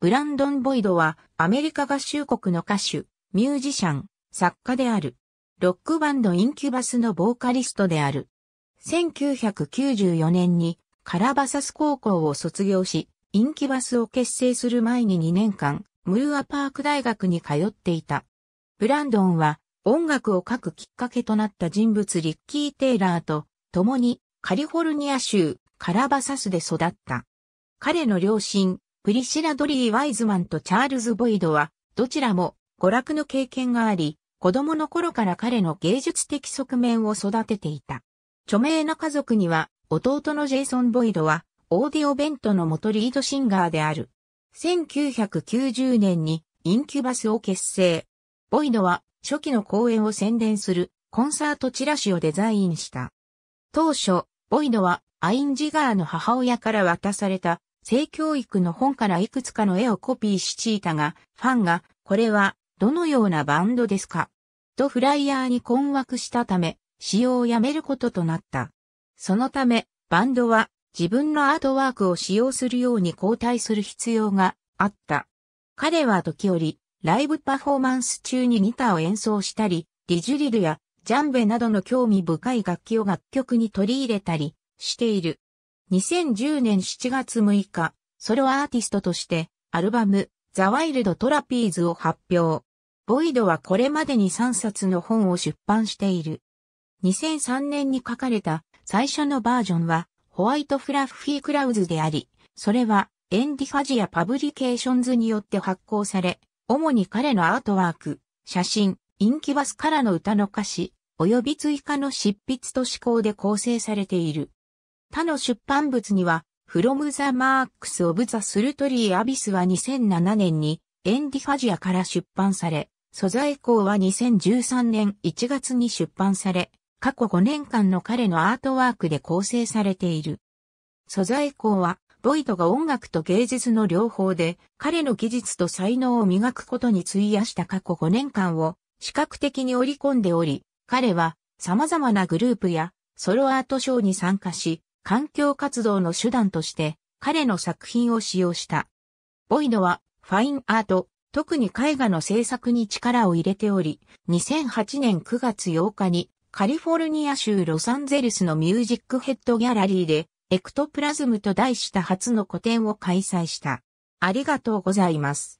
ブランドン・ボイドはアメリカ合衆国の歌手、ミュージシャン、作家である。ロックバンドインキュバスのボーカリストである。1994年にカラバサス高校を卒業し、インキュバスを結成する前に2年間、ムーアパーク大学に通っていた。ブランドンは音楽を書くきっかけとなった人物リッキー・テイラーと共にカリフォルニア州カラバサスで育った。彼の両親、プリシラ・ドリー・ワイズマンとチャールズ・ボイドは、どちらも娯楽の経験があり、子供の頃から彼の芸術的側面を育てていた。著名な家族には、弟のジェイソン・ボイドは、オーディオベントの元リードシンガーである。1990年にインキュバスを結成。ボイドは初期の公演を宣伝するコンサートチラシをデザインした。当初、ボイドはアイン・ジガーの母親から渡された性教育の本からいくつかの絵をコピーしチいたが、ファンが、これは、どのようなバンドですかとフライヤーに困惑したため、使用をやめることとなった。そのため、バンドは自分のアートワークを使用するように交代する必要があった。彼は時折、ライブパフォーマンス中にギターを演奏したり、ディジュリルやジャンベなどの興味深い楽器を楽曲に取り入れたりしている。2010年7月6日、ソロアーティストとして、アルバム、ザ・ワイルド・トラピーズを発表。ボイドはこれまでに3冊の本を出版している。2003年に書かれた最初のバージョンは、ホワイト・フラッフィー・クラウズであり、それは、エンディファジア・パブリケーションズによって発行され、主に彼のアートワーク、写真、インキバスからの歌の歌詞、及び追加の執筆と思考で構成されている。他の出版物には、From the Marks of the Sultry Abyss は2007年にエンディファジアから出版され、素材校は2013年1月に出版され、過去5年間の彼のアートワークで構成されている。素材校は、ボイドが音楽と芸術の両方で、彼の技術と才能を磨くことに費やした過去5年間を、視覚的に織り込んでおり、彼は様々なグループやソロアートショーに参加し、環境活動の手段として彼の作品を使用した。ボイドはファインアート、特に絵画の制作に力を入れており、2008年9月8日にカリフォルニア州ロサンゼルスのミュージックヘッドギャラリーでエクトプラズムと題した初の個展を開催した。ありがとうございます。